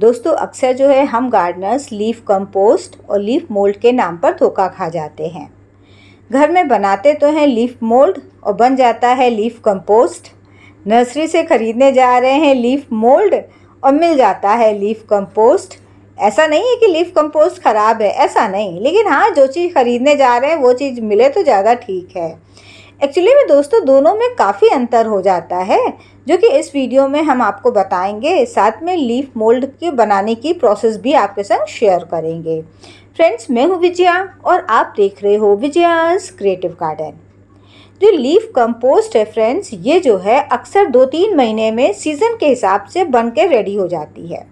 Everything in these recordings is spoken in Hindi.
दोस्तों अक्सर जो है हम गार्डनर्स लीफ कंपोस्ट और लीफ मोल्ड के नाम पर धोखा खा जाते हैं घर में बनाते तो हैं लीफ मोल्ड और बन जाता है लीफ कंपोस्ट नर्सरी से ख़रीदने जा रहे हैं लीफ मोल्ड और मिल जाता है लीफ कंपोस्ट ऐसा नहीं है कि लीफ कंपोस्ट ख़राब है ऐसा नहीं लेकिन हाँ जो चीज़ ख़रीदने जा रहे हैं वो चीज़ मिले तो ज़्यादा ठीक है एक्चुअली में दोस्तों दोनों में काफ़ी अंतर हो जाता है जो कि इस वीडियो में हम आपको बताएंगे साथ में लीफ मोल्ड के बनाने की प्रोसेस भी आपके संग शेयर करेंगे फ्रेंड्स मैं हूँ विजया और आप देख रहे हो विजयास क्रिएटिव गार्डन जो लीफ कंपोस्ट है फ्रेंड्स ये जो है अक्सर दो तीन महीने में सीज़न के हिसाब से बन के रेडी हो जाती है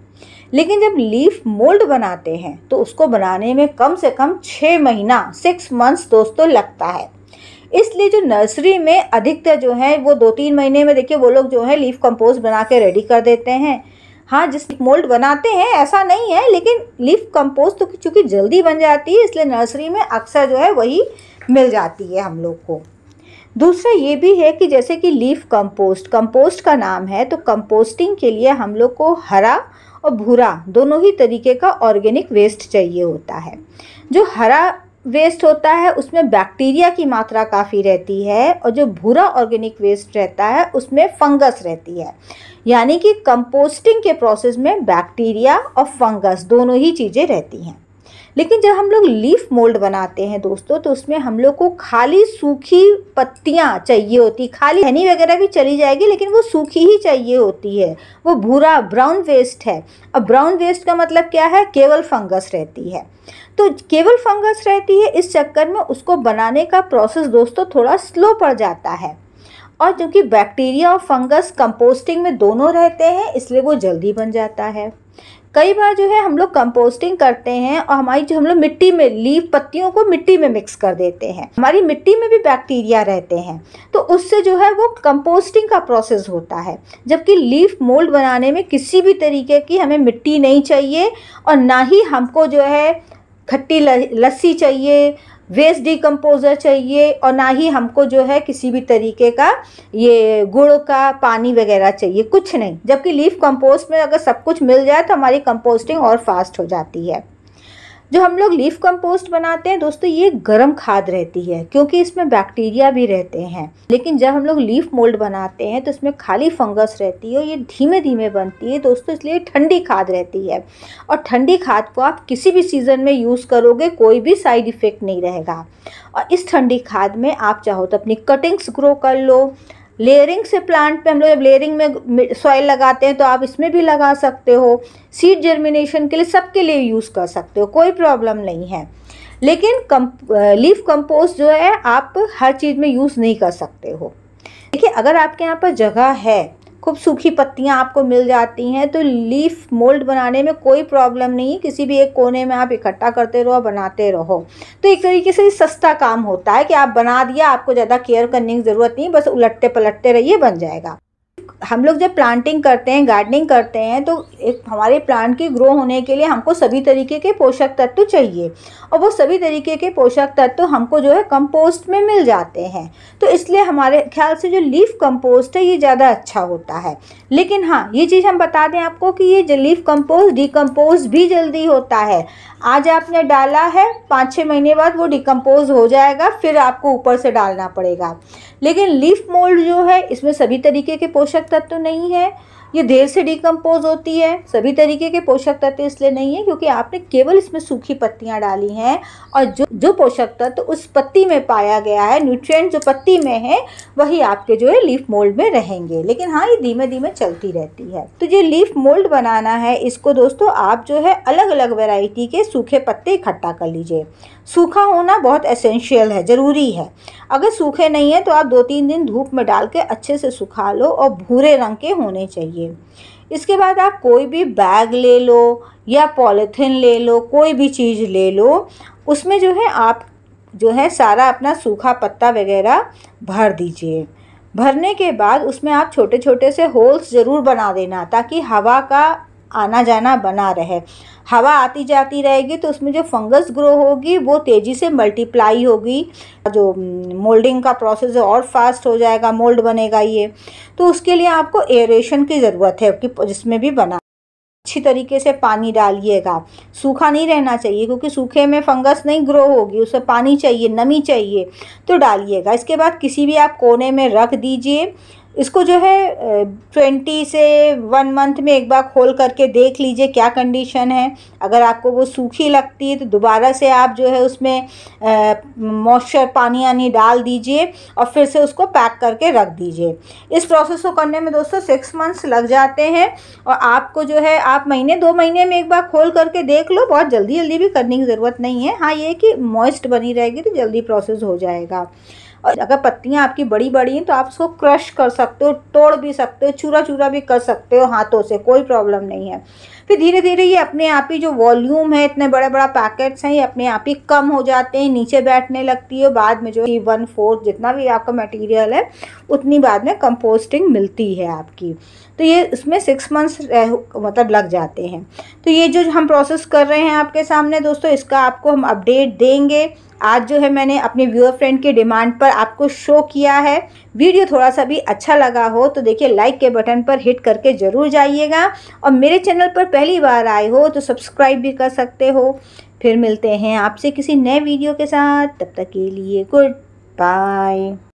लेकिन जब लीफ मोल्ड बनाते हैं तो उसको बनाने में कम से कम छः महीना सिक्स मंथ्स दोस्तों लगता है इसलिए जो नर्सरी में अधिकतर जो है वो दो तीन महीने में देखिए वो लोग जो है लीफ कंपोस्ट बना के रेडी कर देते हैं हाँ जिस मोल्ड बनाते हैं ऐसा नहीं है लेकिन लीफ कंपोस्ट तो चूँकि जल्दी बन जाती है इसलिए नर्सरी में अक्सर जो है वही मिल जाती है हम लोग को दूसरा ये भी है कि जैसे कि लीफ कंपोस्ट कंपोस्ट का नाम है तो कंपोस्टिंग के लिए हम लोग को हरा और भूरा दोनों ही तरीके का ऑर्गेनिक वेस्ट चाहिए होता है जो हरा वेस्ट होता है उसमें बैक्टीरिया की मात्रा काफ़ी रहती है और जो भूरा ऑर्गेनिक वेस्ट रहता है उसमें फंगस रहती है यानी कि कंपोस्टिंग के प्रोसेस में बैक्टीरिया और फंगस दोनों ही चीज़ें रहती हैं लेकिन जब हम लोग लीफ मोल्ड बनाते हैं दोस्तों तो उसमें हम लोग को खाली सूखी पत्तियाँ चाहिए होती खाली हनी वगैरह भी चली जाएगी लेकिन वो सूखी ही चाहिए होती है वो भूरा ब्राउन वेस्ट है अब ब्राउन वेस्ट का मतलब क्या है केवल फंगस रहती है तो केवल फंगस रहती है इस चक्कर में उसको बनाने का प्रोसेस दोस्तों थोड़ा स्लो पड़ जाता है और क्योंकि बैक्टीरिया और फंगस कंपोस्टिंग में दोनों रहते हैं इसलिए वो जल्दी बन जाता है कई बार जो है हम लोग कंपोस्टिंग करते हैं और हमारी जो हम लोग मिट्टी में लीव पत्तियों को मिट्टी में मिक्स कर देते हैं हमारी मिट्टी में भी बैक्टीरिया रहते हैं तो उससे जो है वो कंपोस्टिंग का प्रोसेस होता है जबकि लीफ मोल्ड बनाने में किसी भी तरीके की हमें मिट्टी नहीं चाहिए और ना ही हमको जो है खट्टी लस्सी चाहिए वेस्ट डिकम्पोज़र चाहिए और ना ही हमको जो है किसी भी तरीके का ये गुड़ का पानी वगैरह चाहिए कुछ नहीं जबकि लीफ कंपोस्ट में अगर सब कुछ मिल जाए तो हमारी कंपोस्टिंग और फास्ट हो जाती है जो हम लोग लीफ कंपोस्ट बनाते हैं दोस्तों ये गर्म खाद रहती है क्योंकि इसमें बैक्टीरिया भी रहते हैं लेकिन जब हम लोग लीफ मोल्ड बनाते हैं तो इसमें खाली फंगस रहती है और ये धीमे धीमे बनती है दोस्तों इसलिए ठंडी खाद रहती है और ठंडी खाद को आप किसी भी सीज़न में यूज़ करोगे कोई भी साइड इफ़ेक्ट नहीं रहेगा और इस ठंडी खाद में आप चाहो तो अपनी कटिंग्स ग्रो कर लो लेयरिंग से प्लांट पे हम लोग जब लेयरिंग में सॉइल लगाते हैं तो आप इसमें भी लगा सकते हो सीड जर्मिनेशन के लिए सबके लिए यूज़ कर सकते हो कोई प्रॉब्लम नहीं है लेकिन कम लीफ कंपोस्ट जो है आप हर चीज़ में यूज़ नहीं कर सकते हो देखिए अगर आपके यहाँ पर जगह है खूब सूखी पत्तियाँ आपको मिल जाती हैं तो लीफ मोल्ड बनाने में कोई प्रॉब्लम नहीं किसी भी एक कोने में आप इकट्ठा करते रहो बनाते रहो तो एक तरीके से सस्ता काम होता है कि आप बना दिया आपको ज़्यादा केयर करने की ज़रूरत नहीं बस उलटते पलटते रहिए बन जाएगा हम लोग जब प्लांटिंग करते हैं गार्डनिंग करते हैं तो एक हमारे प्लांट की ग्रो होने के लिए हमको सभी तरीके के पोषक तत्व चाहिए और वो सभी तरीके के पोषक तत्व हमको जो है कंपोस्ट में मिल जाते हैं तो इसलिए हमारे ख्याल से जो लीफ कंपोस्ट है ये ज़्यादा अच्छा होता है लेकिन हाँ ये चीज़ हम बता दें आपको कि ये लीफ कम्पोज डिकम्पोज भी जल्दी होता है आज आपने डाला है पाँच छः महीने बाद वो डिकम्पोज हो जाएगा फिर आपको ऊपर से डालना पड़ेगा लेकिन लीफ मोल्ड जो है इसमें सभी तरीके के पोषक तत्व नहीं है ये देर से डिकम्पोज होती है सभी तरीके के पोषक तत्व इसलिए नहीं है क्योंकि आपने केवल इसमें सूखी पत्तियाँ डाली हैं और जो जो पोषक तत्व उस पत्ती में पाया गया है न्यूट्रिएंट जो पत्ती में है वही आपके जो है लीफ मोल्ड में रहेंगे लेकिन हाँ ये धीमे धीमे चलती रहती है तो ये लीफ मोल्ड बनाना है इसको दोस्तों आप जो है अलग अलग वेराइटी के सूखे पत्ते इकट्ठा कर लीजिए सूखा होना बहुत एसेंशियल है ज़रूरी है अगर सूखे नहीं है तो आप दो तीन दिन धूप में डाल के अच्छे से सुखा लो और भूरे रंग के होने चाहिए चाहिए इसके बाद आप कोई भी बैग ले लो या पॉलीथीन ले लो कोई भी चीज़ ले लो उसमें जो है आप जो है सारा अपना सूखा पत्ता वगैरह भर दीजिए भरने के बाद उसमें आप छोटे छोटे से होल्स ज़रूर बना देना ताकि हवा का आना जाना बना रहे हवा आती जाती रहेगी तो उसमें जो फंगस ग्रो होगी वो तेज़ी से मल्टीप्लाई होगी जो मोल्डिंग का प्रोसेस है और फास्ट हो जाएगा मोल्ड बनेगा ये तो उसके लिए आपको एरेशन की ज़रूरत है कि जिसमें भी बना अच्छी तरीके से पानी डालिएगा सूखा नहीं रहना चाहिए क्योंकि सूखे में फंगस नहीं ग्रो होगी उसे पानी चाहिए नमी चाहिए तो डालिएगा इसके बाद किसी भी आप कोने में रख दीजिए इसको जो है ट्वेंटी से वन मंथ में एक बार खोल करके देख लीजिए क्या कंडीशन है अगर आपको वो सूखी लगती है तो दोबारा से आप जो है उसमें मॉइस्चर पानी यानी डाल दीजिए और फिर से उसको पैक करके रख दीजिए इस प्रोसेस को करने में दोस्तों सिक्स मंथ्स लग जाते हैं और आपको जो है आप महीने दो महीने में एक बार खोल करके देख लो बहुत जल्दी जल्दी भी करने की ज़रूरत नहीं है हाँ ये कि मॉइस्ट बनी रहेगी तो जल्दी प्रोसेस हो जाएगा और अगर पत्तियाँ आपकी बड़ी बड़ी हैं तो आप उसको क्रश कर सकते हो तोड़ भी सकते हो चूरा चूरा भी कर सकते हो हाथों से कोई प्रॉब्लम नहीं है फिर धीरे धीरे ये अपने आप ही जो वॉल्यूम है इतने बड़े बड़ा पैकेट्स हैं ये अपने आप ही कम हो जाते हैं नीचे बैठने लगती है बाद में जो वन फोर्थ जितना भी आपका मटेरियल है उतनी बाद में कंपोस्टिंग मिलती है आपकी तो ये इसमें सिक्स मंथ्स मतलब लग जाते हैं तो ये जो हम प्रोसेस कर रहे हैं आपके सामने दोस्तों इसका आपको हम अपडेट देंगे आज जो है मैंने अपने व्यूअर फ्रेंड की डिमांड पर आपको शो किया है वीडियो थोड़ा सा भी अच्छा लगा हो तो देखिए लाइक के बटन पर हिट करके ज़रूर जाइएगा और मेरे चैनल पर पहली बार आए हो तो सब्सक्राइब भी कर सकते हो फिर मिलते हैं आपसे किसी नए वीडियो के साथ तब तक के लिए गुड बाय